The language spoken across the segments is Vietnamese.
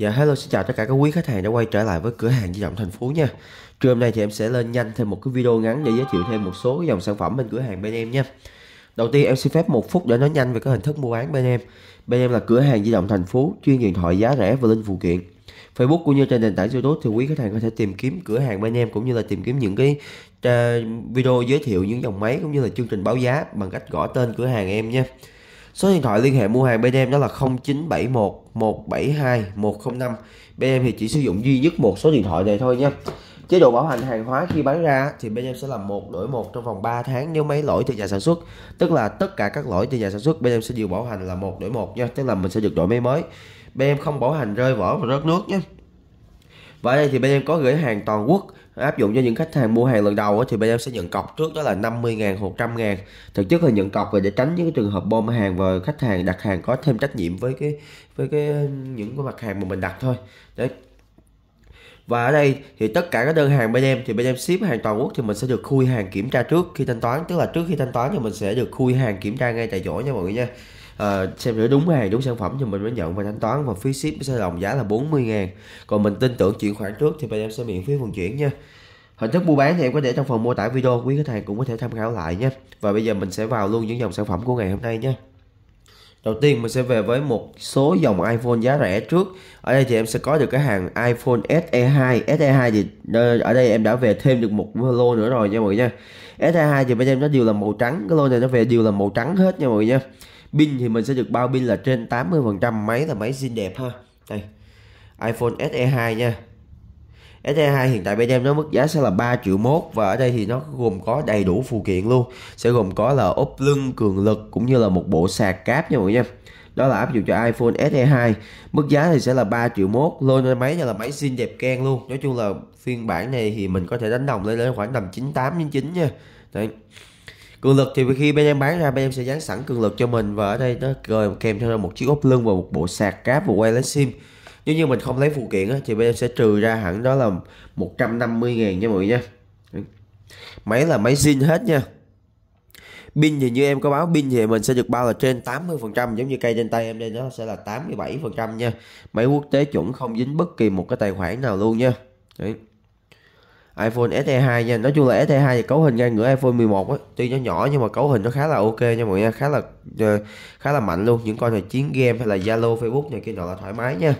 Dạ hello xin chào tất cả các quý khách hàng đã quay trở lại với cửa hàng di động thành phố nha Trưa hôm nay thì em sẽ lên nhanh thêm một cái video ngắn để giới thiệu thêm một số dòng sản phẩm bên cửa hàng bên em nha Đầu tiên em xin phép một phút để nói nhanh về các hình thức mua bán bên em Bên em là cửa hàng di động thành phố chuyên điện thoại giá rẻ và linh phụ kiện Facebook cũng như trên nền tảng YouTube thì quý khách hàng có thể tìm kiếm cửa hàng bên em cũng như là tìm kiếm những cái ờ, video giới thiệu những dòng máy cũng như là chương trình báo giá bằng cách gõ tên cửa hàng em nha Số điện thoại liên hệ mua hàng bên em đó là 0971 172 105. Bên em thì chỉ sử dụng duy nhất một số điện thoại này thôi nha. Chế độ bảo hành hàng hóa khi bán ra thì bên em sẽ làm một đổi một trong vòng 3 tháng nếu máy lỗi từ nhà sản xuất. Tức là tất cả các lỗi từ nhà sản xuất bên em sẽ điều bảo hành là một đổi một nha, tức là mình sẽ được đổi máy mới. Bên em không bảo hành rơi vỏ và rớt nước nha. Và đây thì bên em có gửi hàng toàn quốc áp dụng cho những khách hàng mua hàng lần đầu thì bên em sẽ nhận cọc trước đó là 50 ngàn, 100 ngàn thực chất là nhận cọc về để tránh những cái trường hợp bom hàng và khách hàng đặt hàng có thêm trách nhiệm với cái với cái những cái mặt hàng mà mình đặt thôi đấy và ở đây thì tất cả các đơn hàng bên em thì bên em ship hàng toàn quốc thì mình sẽ được khui hàng kiểm tra trước khi thanh toán tức là trước khi thanh toán thì mình sẽ được khui hàng kiểm tra ngay tại chỗ nha mọi người nha uh, xem thử đúng hàng đúng sản phẩm thì mình mới nhận và thanh toán và phí ship sẽ đồng giá là 40 ngàn còn mình tin tưởng chuyển khoản trước thì bên em sẽ miễn phí vận chuyển nha hình thức mua bán thì em có để trong phần mô tả video quý khách hàng cũng có thể tham khảo lại nhé và bây giờ mình sẽ vào luôn những dòng sản phẩm của ngày hôm nay nhé Đầu tiên mình sẽ về với một số dòng iPhone giá rẻ trước. Ở đây thì em sẽ có được cái hàng iPhone SE2. SE2 thì ở đây em đã về thêm được một lô nữa rồi nha mọi người nha. SE2 thì bên em nó đều là màu trắng, cái lô này nó về đều là màu trắng hết nha mọi người nha pin thì mình sẽ được bao pin là trên 80% máy là máy xinh đẹp ha đây iPhone SE2 nha SE2 hiện tại bên em nó mức giá sẽ là 3 triệu mốt và ở đây thì nó gồm có đầy đủ phụ kiện luôn sẽ gồm có là ốp lưng cường lực cũng như là một bộ sạc cáp nha mọi người nha đó là áp dụng cho iPhone SE2 mức giá thì sẽ là 3 triệu mốt lôi máy này là máy xinh đẹp keng luôn nói chung là phiên bản này thì mình có thể đánh đồng lên đến khoảng tầm 98 99 nha đấy cường lực thì khi bên em bán ra bên em sẽ dán sẵn cường lực cho mình và ở đây nó rồi kèm theo một chiếc ốp lưng và một bộ sạc cáp và wireless sim nếu như mình không lấy phụ kiện á, thì bên em sẽ trừ ra hẳn đó là 150 ngàn nha mọi người nha máy là máy zin hết nha pin thì như em có báo pin thì mình sẽ được bao là trên 80% giống như cây trên tay em đây nó sẽ là 87% nha máy quốc tế chuẩn không dính bất kỳ một cái tài khoản nào luôn nha Đấy iPhone SE 2 nha nói chung là SE 2 thì cấu hình ngang ngửa iPhone 11 á tuy nó nhỏ nhưng mà cấu hình nó khá là ok nha mọi người khá là ờ, khá là mạnh luôn những con này chiến game hay là Zalo Facebook này kia nọ là thoải mái nha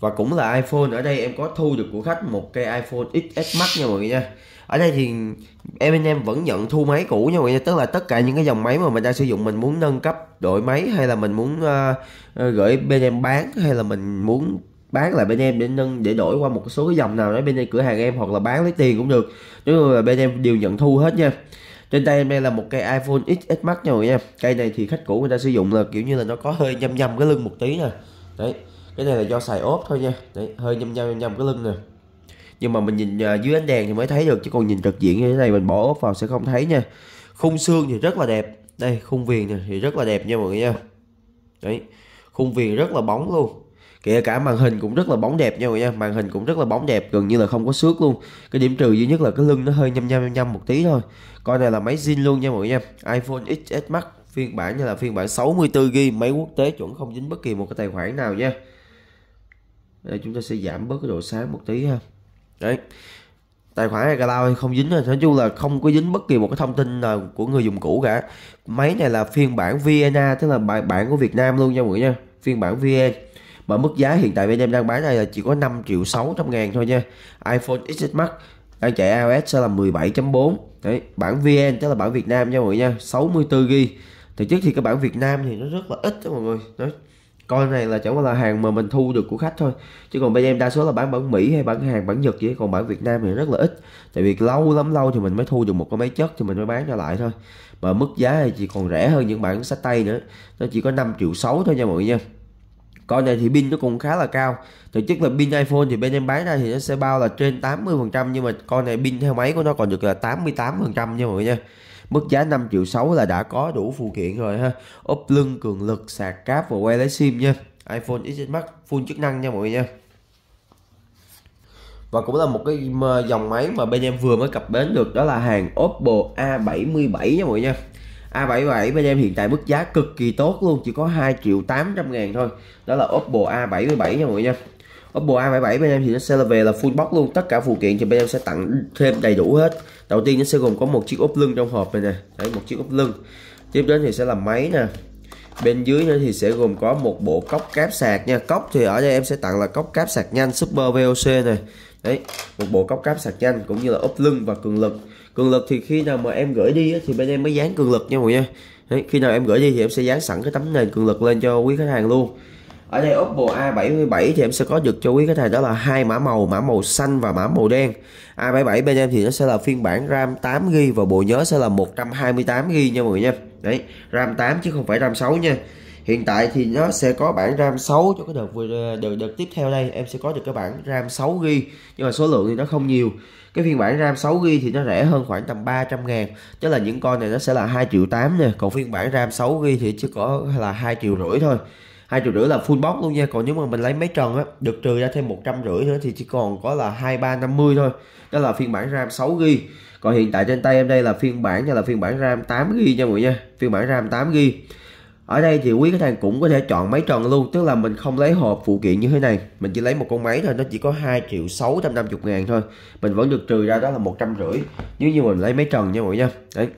và cũng là iPhone ở đây em có thu được của khách một cây iPhone XS Max nha mọi người nha ở đây thì em anh em vẫn nhận thu máy cũ nha mọi người tức là tất cả những cái dòng máy mà mình đang sử dụng mình muốn nâng cấp đổi máy hay là mình muốn uh, gửi bên em bán hay là mình muốn bán lại bên em để nâng để đổi qua một số cái dòng nào đó bên đây cửa hàng em hoặc là bán lấy tiền cũng được nếu mà bên em đều nhận thu hết nha trên tay em đây là một cây iPhone XS Max nha mọi nha cây này thì khách cũ người ta sử dụng là kiểu như là nó có hơi nhâm nhâm cái lưng một tí nè đấy cái này là do xài ốp thôi nha đấy hơi nhâm nhâm nhâm, nhâm cái lưng nè nhưng mà mình nhìn à, dưới ánh đèn thì mới thấy được chứ còn nhìn trực diện như thế này mình bỏ ốp vào sẽ không thấy nha khung xương thì rất là đẹp đây khung viền thì rất là đẹp nha mọi người nha đấy khung viền rất là bóng luôn kể cả màn hình cũng rất là bóng đẹp nha mọi người nha màn hình cũng rất là bóng đẹp gần như là không có xước luôn cái điểm trừ duy nhất là cái lưng nó hơi nhăm nhăm nhăm, một tí thôi coi này là máy zin luôn nha mọi người nha iPhone XS Max phiên bản như là phiên bản 64GB máy quốc tế chuẩn không dính bất kỳ một cái tài khoản nào nha đây chúng ta sẽ giảm bớt cái độ sáng một tí ha đấy tài khoản iCloud hay không dính nói chung là không có dính bất kỳ một cái thông tin nào của người dùng cũ cả máy này là phiên bản VNA tức là bản, bản của Việt Nam luôn nha mọi người nha phiên bản VN mà mức giá hiện tại bên em đang bán đây là chỉ có 5 triệu 600 ngàn thôi nha iPhone XS Max đang chạy iOS sẽ là 17.4 Đấy, bản VN tức là bản Việt Nam nha mọi người nha 64GB thực chất thì cái bản Việt Nam thì nó rất là ít đó mọi người Đấy. coi này là chẳng qua là hàng mà mình thu được của khách thôi chứ còn bên em đa số là bán bản Mỹ hay bản hàng bản Nhật vậy còn bản Việt Nam thì rất là ít tại vì lâu lắm lâu thì mình mới thu được một cái máy chất thì mình mới bán ra lại thôi mà mức giá thì chỉ còn rẻ hơn những bản sách tay nữa nó chỉ có 5 triệu 6 thôi nha mọi người nha coi này thì pin nó cũng khá là cao thực chất là pin iPhone thì bên em bán ra thì nó sẽ bao là trên 80% nhưng mà con này pin theo máy của nó còn được là 88% nha mọi người nha mức giá 5 triệu 6 là đã có đủ phụ kiện rồi ha ốp lưng cường lực sạc cáp và que lấy sim nha iPhone XS Max full chức năng nha mọi người nha và cũng là một cái ờ, dòng máy mà bên em vừa mới cập bến được đó là hàng Oppo A77 nha mọi người nha A77 bên em hiện tại mức giá cực kỳ tốt luôn chỉ có 2 triệu 800 ngàn thôi đó là Oppo A77 nha mọi người nha Oppo A77 bên em thì nó sẽ là về là full box luôn tất cả phụ kiện thì bên em sẽ tặng thêm đầy đủ hết đầu tiên nó sẽ gồm có một chiếc ốp lưng trong hộp này nè đấy một chiếc ốp lưng tiếp đến thì sẽ là máy nè bên dưới nữa thì sẽ gồm có một bộ cốc cáp sạc nha cốc thì ở đây em sẽ tặng là cốc cáp sạc nhanh super VOC này đấy một bộ cốc cáp sạc nhanh cũng như là ốp lưng và cường lực cường lực thì khi nào mà em gửi đi thì bên em mới dán cường lực nha mọi người nha Đấy, khi nào em gửi đi thì em sẽ dán sẵn cái tấm nền cường lực lên cho quý khách hàng luôn ở đây Oppo A77 thì em sẽ có được cho quý khách hàng đó là hai mã màu mã màu xanh và mã màu đen A77 bên em thì nó sẽ là phiên bản RAM 8GB và bộ nhớ sẽ là 128GB nha mọi người nha đấy RAM 8 chứ không phải RAM 6 nha hiện tại thì nó sẽ có bản RAM 6 cho cái đợt ờ, đợt, đợt tiếp theo đây em sẽ có được cái bản RAM 6GB nhưng mà số lượng thì nó không nhiều cái phiên bản RAM 6GB thì nó rẻ hơn khoảng tầm 300 ngàn tức là những con này nó sẽ là 2 triệu 8 nè còn phiên bản RAM 6GB thì chỉ có là 2 triệu rưỡi thôi hai triệu rưỡi là full box luôn nha còn nếu mà mình lấy mấy trần á được trừ ra thêm một trăm rưỡi nữa thì chỉ còn có là hai ba năm mươi thôi đó là phiên bản ram 6 g còn hiện tại trên tay em đây là phiên bản là phiên bản ram 8 g nha mọi nha phiên bản ram 8 g ở đây thì quý khách hàng cũng có thể chọn máy tròn luôn tức là mình không lấy hộp phụ kiện như thế này mình chỉ lấy một con máy thôi nó chỉ có 2 triệu 650 ngàn thôi mình vẫn được trừ ra đó là rưỡi nếu như mình lấy máy tròn nha mọi người nha đấy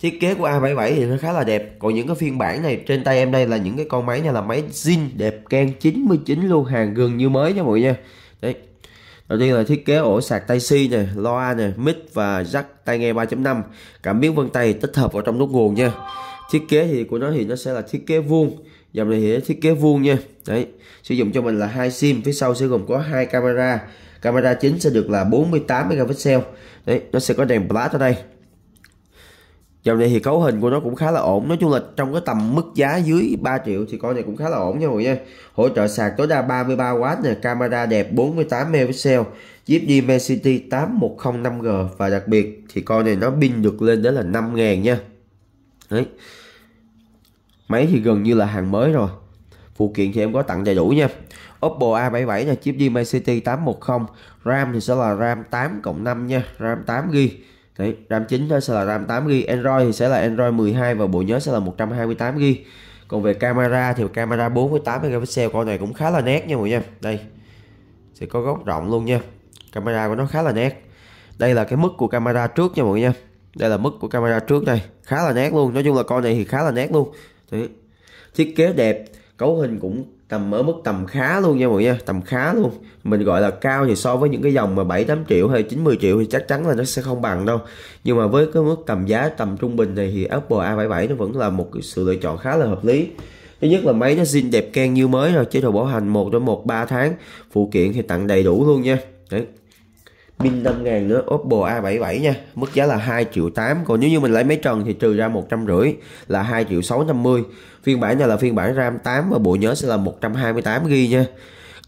thiết kế của A77 thì nó khá là đẹp còn những cái phiên bản này trên tay em đây là những cái con máy nha là máy zin đẹp can 99 luôn hàng gần như mới nha mọi người nha đấy Đầu tiên là thiết kế ổ sạc tai si nè, loa nè, mic và jack tai nghe 3.5, cảm biến vân tay tích hợp vào trong nút nguồn nha thiết kế thì của nó thì nó sẽ là thiết kế vuông dòng này thì thiết kế vuông nha đấy sử dụng cho mình là hai sim phía sau sẽ gồm có hai camera camera chính sẽ được là 48 megapixel đấy nó sẽ có đèn flash ở đây dòng này thì cấu hình của nó cũng khá là ổn nói chung là trong cái tầm mức giá dưới 3 triệu thì con này cũng khá là ổn nha mọi người nha hỗ trợ sạc tối đa 33W nè camera đẹp 48 megapixel chip dimensity 8105G và đặc biệt thì con này nó pin được lên đến là 5000 nha đấy máy thì gần như là hàng mới rồi phụ kiện thì em có tặng đầy đủ nha Oppo A77 là chip Dimensity City 810 RAM thì sẽ là RAM 8 cộng 5 nha RAM 8GB Đấy, RAM 9 nó sẽ là RAM 8GB Android thì sẽ là Android 12 và bộ nhớ sẽ là 128GB còn về camera thì camera 48 megapixel con này cũng khá là nét nha mọi nha đây sẽ có góc rộng luôn nha camera của nó khá là nét đây là cái mức của camera trước nha mọi nha đây là mức của camera trước đây khá là nét luôn nói chung là con này thì khá là nét luôn Đấy. thiết kế đẹp cấu hình cũng tầm ở mức tầm khá luôn nha mọi người nha tầm khá luôn mình gọi là cao thì so với những cái dòng mà 7 8 triệu hay 90 triệu thì chắc chắn là nó sẽ không bằng đâu nhưng mà với cái mức tầm giá tầm trung bình này thì Apple A77 nó vẫn là một cái sự lựa chọn khá là hợp lý thứ nhất là máy nó zin đẹp keng như mới rồi chế độ bảo hành 1 đến 1 3 tháng phụ kiện thì tặng đầy đủ luôn nha Đấy pin 5000 nữa Oppo A77 nha mức giá là 2 triệu 8 còn nếu như mình lấy mấy trần thì trừ ra 150 là 2 triệu 650 phiên bản này là phiên bản RAM 8 và bộ nhớ sẽ là 128GB nha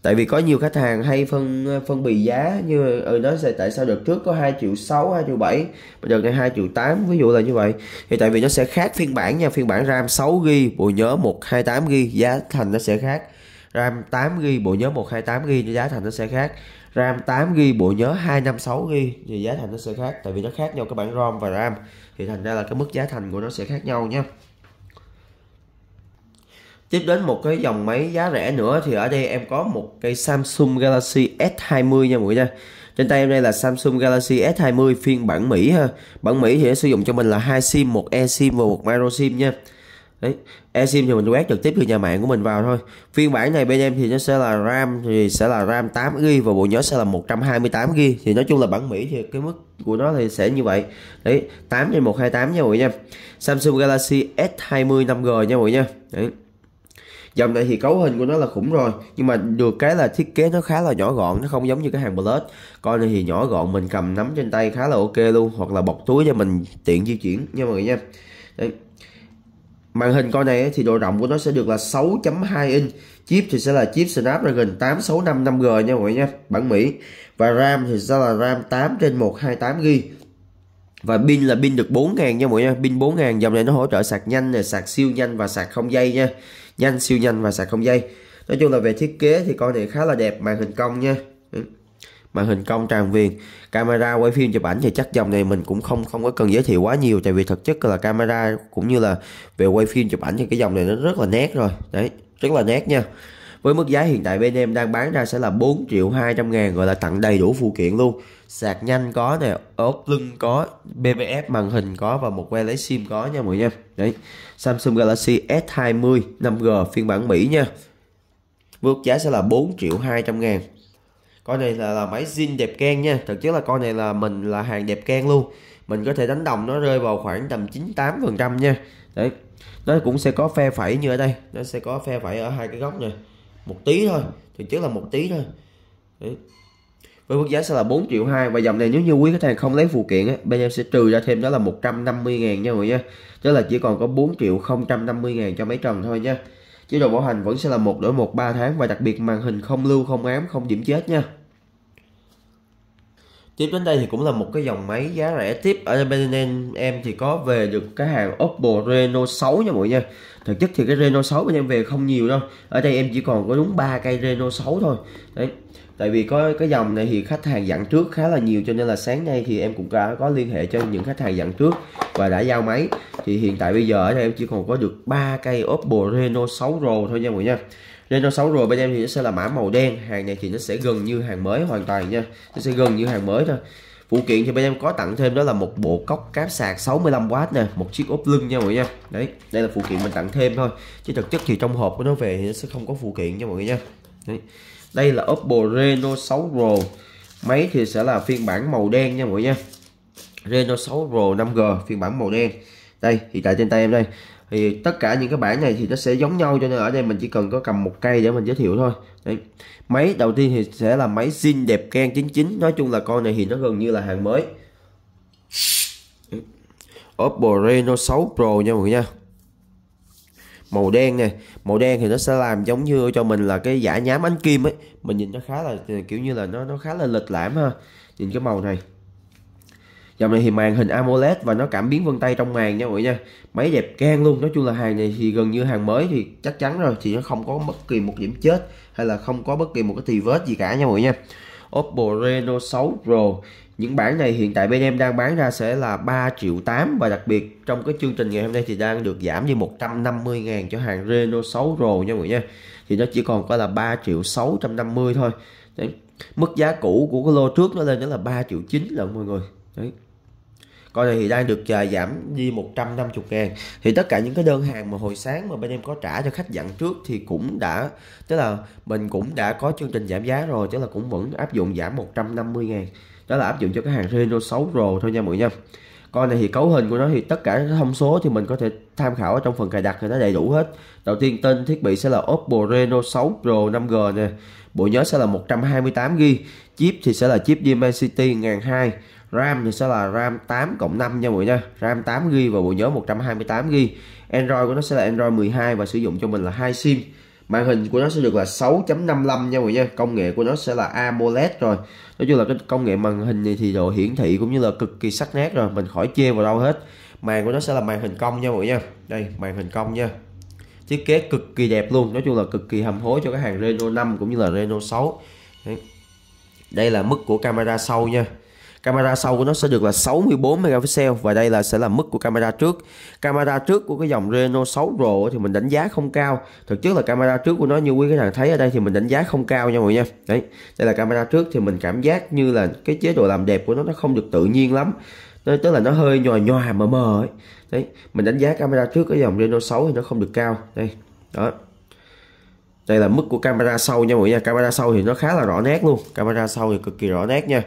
tại vì có nhiều khách hàng hay phân phân bì giá như ừ, nó sẽ tại sao đợt trước có 2 triệu 6, 2 triệu 7 bây giờ này 2 triệu 8 ví dụ là như vậy thì tại vì nó sẽ khác phiên bản nha phiên bản RAM 6GB bộ nhớ 128GB giá thành nó sẽ khác RAM 8GB bộ nhớ 128GB giá thành nó sẽ khác RAM 8 GB bộ nhớ 256 GB thì giá thành nó sẽ khác tại vì nó khác nhau các bản ROM và RAM thì thành ra là cái mức giá thành của nó sẽ khác nhau nhé Tiếp đến một cái dòng máy giá rẻ nữa thì ở đây em có một cây Samsung Galaxy S20 nha mọi người Trên tay em đây là Samsung Galaxy S20 phiên bản Mỹ ha. Bản Mỹ thì nó sử dụng cho mình là hai SIM, một eSIM và một micro SIM nha đấy eSIM thì mình quét trực tiếp từ nhà mạng của mình vào thôi phiên bản này bên em thì nó sẽ là RAM thì sẽ là RAM 8 GB và bộ nhớ sẽ là 128 GB thì nói chung là bản Mỹ thì cái mức của nó thì sẽ như vậy đấy 8 trên 128 nha mọi người nha Samsung Galaxy S20 5G nha mọi người nha đấy dòng này thì cấu hình của nó là khủng rồi nhưng mà được cái là thiết kế nó khá là nhỏ gọn nó không giống như cái hàng Plus coi này thì nhỏ gọn mình cầm nắm trên tay khá là ok luôn hoặc là bọc túi cho mình tiện di chuyển nha mọi người nha đấy Màn hình con này thì độ rộng của nó sẽ được là 6.2 inch, chip thì sẽ là chip Snapdragon 865 5G nha mọi người nha, bản Mỹ. Và RAM thì sẽ là RAM 8 trên 128GB. Và pin là pin được 4000 nha mọi người nha, pin 4000 dòng này nó hỗ trợ sạc nhanh này, sạc siêu nhanh và sạc không dây nha. Nhanh, siêu nhanh và sạc không dây. Nói chung là về thiết kế thì con này khá là đẹp, màn hình cong nha, màn hình cong tràn viền camera quay phim chụp ảnh thì chắc dòng này mình cũng không không có cần giới thiệu quá nhiều tại vì thực chất là camera cũng như là về quay phim chụp ảnh thì cái dòng này nó rất là nét rồi đấy rất là nét nha với mức giá hiện tại bên em đang bán ra sẽ là 4 triệu 200 ngàn gọi là tặng đầy đủ phụ kiện luôn sạc nhanh có nè ốp lưng có BBF màn hình có và một que lấy sim có nha mọi người nha đấy Samsung Galaxy S20 5G phiên bản Mỹ nha mức giá sẽ là 4 triệu 200 ngàn con này là, là máy zin đẹp keng nha thực chất là con này là mình là hàng đẹp keng luôn mình có thể đánh đồng nó rơi vào khoảng tầm 98 phần trăm nha đấy nó cũng sẽ có phe phẩy như ở đây nó sẽ có phe phẩy ở hai cái góc này một tí thôi thực chất là một tí thôi đấy. với mức giá sẽ là 4 triệu hai và dòng này nếu như quý khách hàng không lấy phụ kiện á, bên em sẽ trừ ra thêm đó là 150 ngàn nha mọi người nha tức là chỉ còn có 4 triệu không trăm năm mươi ngàn cho mấy trần thôi nha chế độ bảo hành vẫn sẽ là một đổi một 3 tháng và đặc biệt màn hình không lưu không ám không điểm chết nha tiếp đến đây thì cũng là một cái dòng máy giá rẻ tiếp ở bên em, em thì có về được cái hàng Oppo Reno 6 nha mọi người nha thực chất thì cái Reno 6 bên em về không nhiều đâu ở đây em chỉ còn có đúng ba cây Reno 6 thôi đấy tại vì có cái dòng này thì khách hàng dặn trước khá là nhiều cho nên là sáng nay thì em cũng đã có liên hệ cho những khách hàng dặn trước và đã giao máy thì hiện tại bây giờ ở đây em chỉ còn có được ba cây Oppo Reno 6 Pro thôi nha mọi người nha Reno 6 rồi, bên em thì nó sẽ là mã màu đen hàng này thì nó sẽ gần như hàng mới hoàn toàn nha nó sẽ gần như hàng mới thôi phụ kiện thì bên em có tặng thêm đó là một bộ cốc cáp sạc 65W nè một chiếc ốp lưng nha mọi người nha đấy đây là phụ kiện mình tặng thêm thôi chứ thực chất thì trong hộp của nó về thì nó sẽ không có phụ kiện nha mọi người nha đấy. đây là Oppo Reno 6 Pro máy thì sẽ là phiên bản màu đen nha mọi người nha Reno 6 Pro 5G phiên bản màu đen đây hiện tại trên tay em đây thì tất cả những cái bảng này thì nó sẽ giống nhau cho nên ở đây mình chỉ cần có cầm một cây để mình giới thiệu thôi Đấy. máy đầu tiên thì sẽ là máy zin đẹp ken 99 nói chung là con này thì nó gần như là hàng mới Oppo Reno 6 Pro nha mọi người nha màu đen này màu đen thì nó sẽ làm giống như cho mình là cái giả nhám ánh kim ấy mình nhìn nó khá là kiểu như là nó nó khá là lịch lãm ha nhìn cái màu này dòng này thì màn hình AMOLED và nó cảm biến vân tay trong màn nha mọi người nha máy đẹp can luôn nói chung là hàng này thì gần như hàng mới thì chắc chắn rồi thì nó không có bất kỳ một điểm chết hay là không có bất kỳ một cái tì vết gì cả nha mọi người nha Oppo Reno 6 Pro những bản này hiện tại bên em đang bán ra sẽ là 3 triệu 8 và đặc biệt trong cái chương trình ngày hôm nay thì đang được giảm như 150 ngàn cho hàng Reno 6 Pro nha mọi người nha thì nó chỉ còn có là 3 triệu 650 thôi Đấy. mức giá cũ của cái lô trước nó lên đó là 3 triệu 9 lận mọi người đấy con này thì đang được chờ à, giảm đi 150 ngàn thì tất cả những cái đơn hàng mà hồi sáng mà bên em có trả cho khách dặn trước thì cũng đã tức là mình cũng đã có chương trình giảm giá rồi tức là cũng vẫn áp dụng giảm 150 ngàn đó là áp dụng cho cái hàng Reno 6 Pro thôi nha mọi người nha con này thì cấu hình của nó thì tất cả các thông số thì mình có thể tham khảo ở trong phần cài đặt thì nó đầy đủ hết đầu tiên tên thiết bị sẽ là Oppo Reno 6 Pro 5G nè bộ nhớ sẽ là 128GB chip thì sẽ là chip dimensity 1002 RAM thì sẽ là RAM 8 cộng 5 nha mọi người nha RAM 8GB và bộ nhớ 128GB Android của nó sẽ là Android 12 và sử dụng cho mình là hai SIM màn hình của nó sẽ được là 6.55 nha mọi người nha công nghệ của nó sẽ là AMOLED rồi nói chung là cái công nghệ màn hình này thì độ hiển thị cũng như là cực kỳ sắc nét rồi mình khỏi chê vào đâu hết màn của nó sẽ là màn hình cong nha mọi người nha đây màn hình cong nha thiết kế cực kỳ đẹp luôn nói chung là cực kỳ hầm hố cho cái hàng Reno 5 cũng như là Reno 6 đây là mức của camera sau nha camera sau của nó sẽ được là 64 megapixel và đây là sẽ là mức của camera trước camera trước của cái dòng Renault 6 Pro thì mình đánh giá không cao thực chất là camera trước của nó như quý khách hàng thấy ở đây thì mình đánh giá không cao nha mọi người nha đấy đây là camera trước thì mình cảm giác như là cái chế độ làm đẹp của nó nó không được tự nhiên lắm nó, tức là nó hơi nhòa nhòa mờ mờ ấy đấy mình đánh giá camera trước cái dòng Renault 6 thì nó không được cao đây đó đây là mức của camera sau nha mọi người nha camera sau thì nó khá là rõ nét luôn camera sau thì cực kỳ rõ nét nha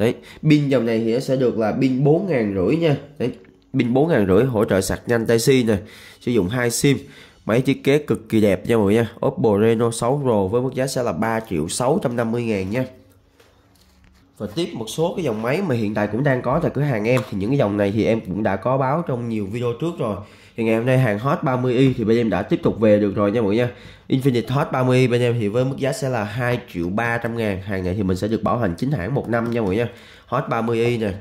đấy pin dòng này thì nó sẽ được là pin bốn ngàn rưỡi nha đấy pin bốn ngàn rưỡi hỗ trợ sạc nhanh Type C này sử dụng hai sim máy thiết kế cực kỳ đẹp nha mọi người nha Oppo Reno 6 Pro với mức giá sẽ là ba triệu sáu trăm năm mươi ngàn nha và tiếp một số cái dòng máy mà hiện tại cũng đang có tại cửa hàng em thì những cái dòng này thì em cũng đã có báo trong nhiều video trước rồi thì ngày hôm nay hàng hot 30i thì bên em đã tiếp tục về được rồi nha mọi người nha Infinite Hot 30i bên em thì với mức giá sẽ là 2 triệu 300 ngàn hàng này thì mình sẽ được bảo hành chính hãng một năm nha mọi người nha Hot 30i nè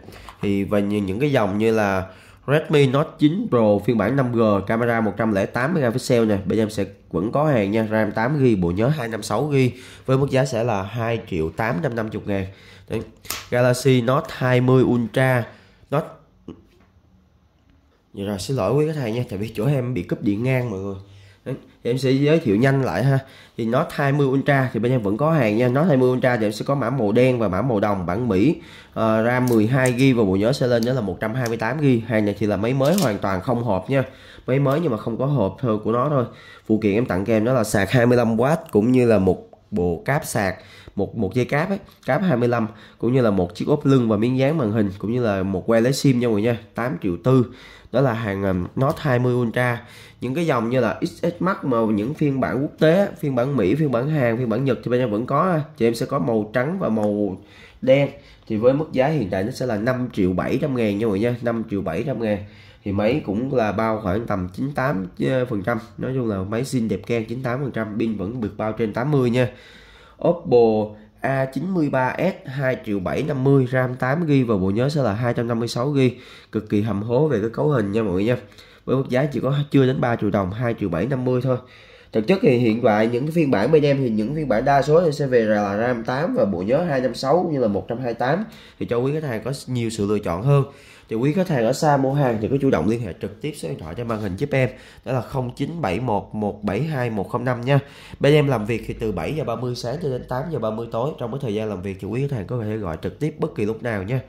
thì và những cái dòng như là Redmi Note 9 Pro phiên bản 5G camera 108 megapixel nè bên em sẽ vẫn có hàng nha RAM 8GB bộ nhớ 256GB với mức giá sẽ là 2 triệu 850 ngàn Đấy. Galaxy Note 20 Ultra Note Vậy dạ rồi xin lỗi quý khách hàng nha Tại vì chỗ em bị cúp điện ngang mọi người Thì em sẽ giới thiệu nhanh lại ha Thì Note 20 Ultra thì bên em vẫn có hàng nha Note 20 Ultra thì em sẽ có mã màu đen và mã màu đồng bản Mỹ uh, RAM 12GB và bộ nhớ sẽ lên đó là 128GB Hàng này thì là máy mới hoàn toàn không hộp nha Máy mới nhưng mà không có hộp thôi của nó thôi Phụ kiện em tặng kèm đó là sạc 25W cũng như là một bộ cáp sạc một một dây cáp ấy, cáp 25 cũng như là một chiếc ốp lưng và miếng dán màn hình cũng như là một que lấy sim nha mọi người nha 8 triệu tư đó là hàng um, Note 20 Ultra những cái dòng như là XS Max mà những phiên bản quốc tế phiên bản Mỹ phiên bản Hàn phiên bản Nhật thì bây giờ vẫn có à. chị em sẽ có màu trắng và màu đen thì với mức giá hiện tại nó sẽ là 5 triệu 700 ngàn nha mọi người nha 5 triệu 700 ngàn thì máy cũng là bao khoảng tầm 98 phần trăm nói chung là máy zin đẹp keng 98 phần trăm pin vẫn được bao trên 80 nha Oppo A93s 2 triệu 750 RAM 8GB và bộ nhớ sẽ là 256GB cực kỳ hầm hố về cái cấu hình nha mọi người nha với mức giá chỉ có chưa đến 3 triệu đồng 2 triệu 750 thôi thực chất thì hiện tại những cái phiên bản bên em thì những phiên bản đa số sẽ về là ram 8 và bộ nhớ 256 cũng như là 128 thì cho quý khách hàng có nhiều sự lựa chọn hơn thì quý khách hàng ở xa mua hàng thì có chủ động liên hệ trực tiếp số điện thoại trên màn hình giúp em đó là 0971172105 172 105 nha bên em làm việc thì từ 7 giờ 30 sáng cho đến 8 giờ 30 tối trong cái thời gian làm việc thì quý khách hàng có thể gọi trực tiếp bất kỳ lúc nào nha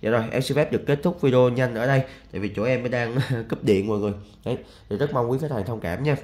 Dạ rồi, em xin phép được kết thúc video nhanh ở đây Tại vì chỗ em mới đang cúp điện mọi người Đấy, thì rất mong quý khách hàng thông cảm nha